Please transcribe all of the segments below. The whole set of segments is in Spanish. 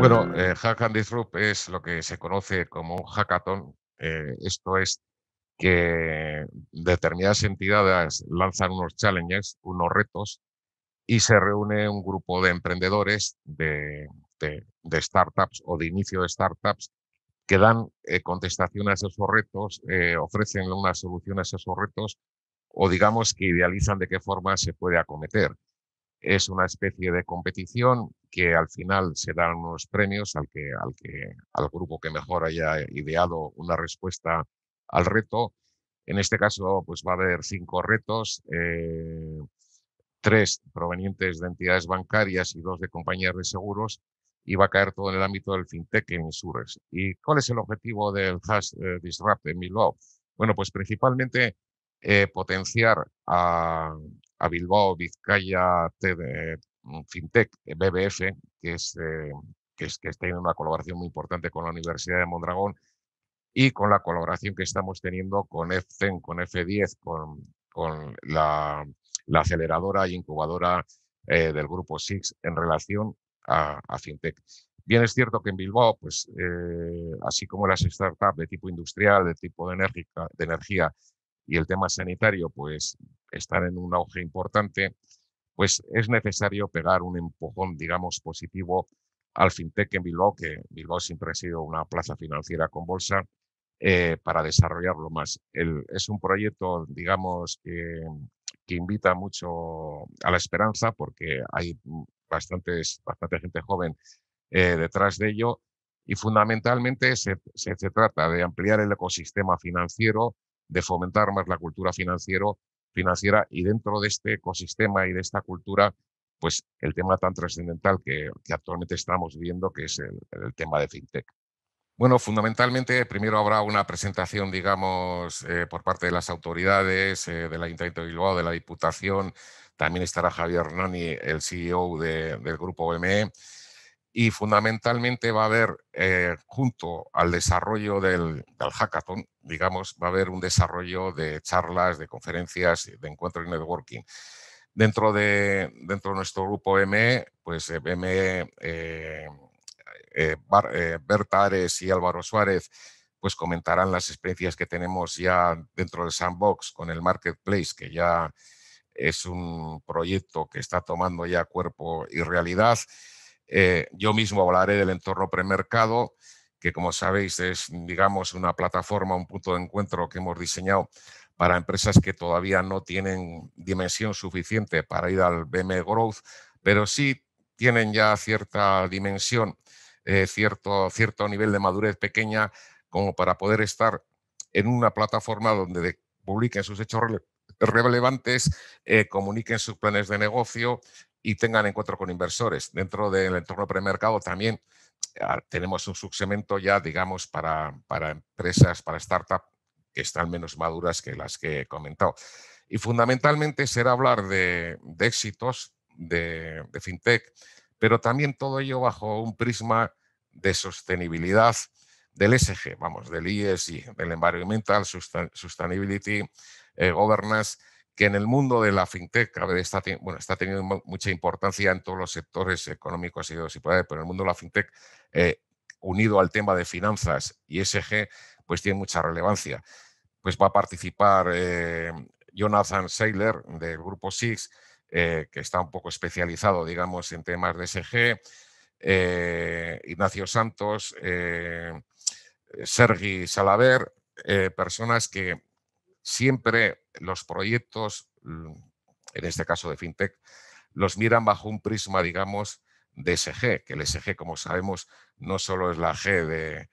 Bueno, em, eh, Hack and Disrupt es lo que se conoce como un hackathon. Eh, esto es que determinadas entidades lanzan unos challenges, unos retos, y se reúne un grupo de emprendedores de, startups o de inicio de startups que dan eh, contestaciones a esos retos, eh, ofrecen unas soluciones a esos retos o digamos que idealizan de qué forma se puede acometer. Es una especie de competición que al final se dan unos premios al, que, al, que, al grupo que mejor haya ideado una respuesta al reto. En este caso, pues va a haber cinco retos, eh, tres provenientes de entidades bancarias y dos de compañías de seguros, y va a caer todo en el ámbito del fintech en Insures. ¿Y cuál es el objetivo del has eh, Disrupt en Bilbao? Bueno, pues principalmente eh, potenciar a, Bilbao, Vizcaya, fintech, eh, BBF, eh, que es, que es, que está en una colaboración muy importante con la Universidad de Mondragón y con la colaboración que estamos teniendo con F10 e con F10, con, la, aceleradora y incubadora eh, del grupo SIX en relación a, fintech. Bien es cierto que en Bilbao, pues, así como las startups de tipo industrial, de tipo de, energía, de energía y el tema sanitario, pues están en un auge importante pues es necesario pegar un empujón, digamos, positivo al fintech en Bilbao, que Bilbao siempre ha sido una plaza financiera con bolsa, eh, para desarrollarlo más. es un proyecto, digamos, que, invita mucho a la esperanza porque hay bastantes, bastante gente joven eh, detrás de ello y fundamentalmente se, trata de ampliar el ecosistema financiero, de fomentar más la cultura financiera financiera y dentro de este ecosistema y de esta cultura, pues el tema tan trascendental que, actualmente estamos viendo que es el, tema de FinTech. Bueno, fundamentalmente, primero habrá una presentación, digamos, eh, por parte de las autoridades, de eh, del Ayuntamiento de Bilbao, de la Diputación. También estará Javier Hernani, el CEO del Grupo OME y fundamentalmente va a haber, eh, junto al desarrollo del, hackathon, digamos, va a haber un desarrollo de charlas, de conferencias, de encuentros y networking. Dentro de, dentro de nuestro grupo ME, pues ME, eh, eh, eh Ares y Álvaro Suárez, pues comentarán las experiencias que tenemos ya dentro del sandbox con el marketplace, que ya es un proyecto que está tomando ya cuerpo y realidad. Eh, yo mismo hablaré del entorno premercado, que como sabéis es, digamos, una plataforma, un punto de encuentro que hemos diseñado para empresas que todavía no tienen dimensión suficiente para ir al BM Growth, pero sí tienen ya cierta dimensión, eh, cierto, cierto nivel de madurez pequeña como para poder estar en una plataforma donde publiquen sus hechos relevantes, eh, comuniquen sus planes de negocio, y tengan encuentro con inversores. Dentro del entorno premercado también ah, tenemos un subsegmento ya, digamos, para, para empresas, para startups que están menos maduras que las que he comentado. Y fundamentalmente será hablar de, de éxitos de, fintech, pero también todo ello bajo un prisma de sostenibilidad del ESG, vamos, del ESG, del Environmental Sustainability eh, Governance, que en el mundo de la fintech está, bueno, está teniendo mucha importancia en todos los sectores económicos y pero en el mundo de la fintech, eh, unido al tema de finanzas y SG, pues tiene mucha relevancia. Pues va a participar eh, Jonathan Saylor del grupo SIX, eh, que está un poco especializado, digamos, en temas de SG, Ignacio Santos, Sergi Salaver, personas que siempre los proyectos, en este caso de FinTech, los miran bajo un prisma, digamos, de SG, que el SG, como sabemos, no solo es la G de,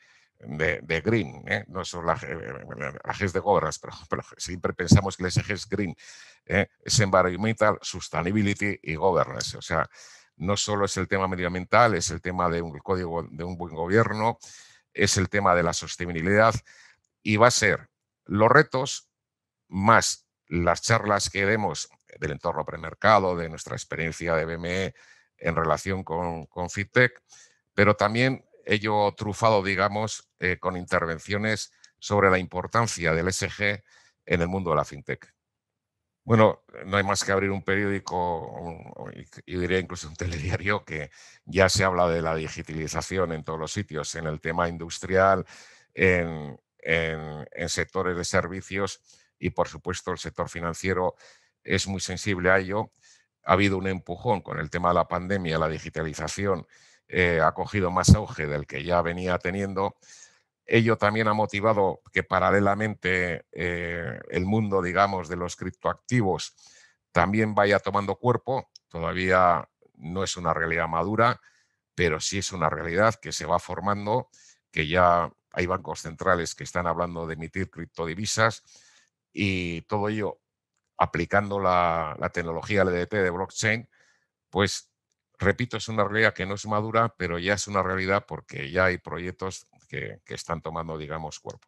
Green, ¿eh? no solo la, G, la G de Governance, pero, siempre pensamos que el SG es Green, ¿eh? es Environmental, Sustainability y Governance. O sea, no solo es el tema medioambiental, es el tema de un código de un buen gobierno, es el tema de la sostenibilidad y va a ser los retos más las charlas que demos del entorno premercado, de nuestra experiencia de BME en relación con, con FinTech, pero también ello trufado, digamos, eh, con intervenciones sobre la importancia del SG en el mundo de la FinTech. Bueno, no hay más que abrir un periódico, y diría incluso un telediario, que ya se habla de la digitalización en todos los sitios, en el tema industrial, en sectores de servicios y por supuesto el sector financiero es muy sensible a ello. Ha habido un empujón con el tema de la pandemia, la digitalización eh, ha cogido más auge del que ya venía teniendo. Ello también ha motivado que paralelamente eh, el mundo, digamos, de los criptoactivos también vaya tomando cuerpo. Todavía no es una realidad madura, pero sí es una realidad que se va formando, que ya hay bancos centrales que están hablando de emitir criptodivisas y todo ello aplicando la, tecnología LDT de blockchain, pues repito, es una realidad que no es madura, pero ya es una realidad porque ya hay proyectos que, están tomando, digamos, cuerpo.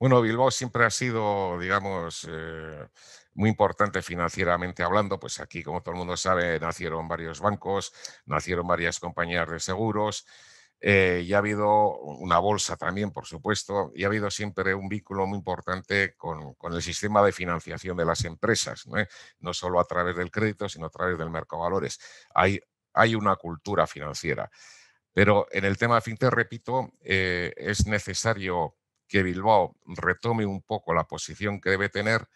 Bueno, Bilbao siempre ha sido, digamos, eh, muy importante financieramente hablando, pues aquí, como todo el mundo sabe, nacieron varios bancos, nacieron varias compañías de seguros, eh, y ha habido una bolsa también, por supuesto, y ha habido siempre un vínculo muy importante con, el sistema de financiación de las empresas, eh? ¿no? solo a través del crédito, sino a través del mercado de valores. Hay, hay una cultura financiera. Pero en el tema de FinTech, repito, eh, es necesario que Bilbao retome un poco la posición que debe tener,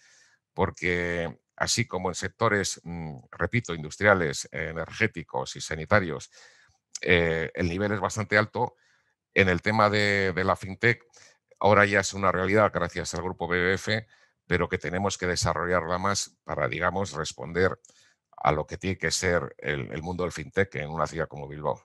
porque así como en sectores, mm, repito, industriales, energéticos y sanitarios, eh, el nivel es bastante alto. En el tema de, la fintech, ahora ya es una realidad gracias al grupo BBF, pero que tenemos que desarrollarla más para, digamos, responder a lo que tiene que ser el, el mundo del fintech en una ciudad como Bilbao.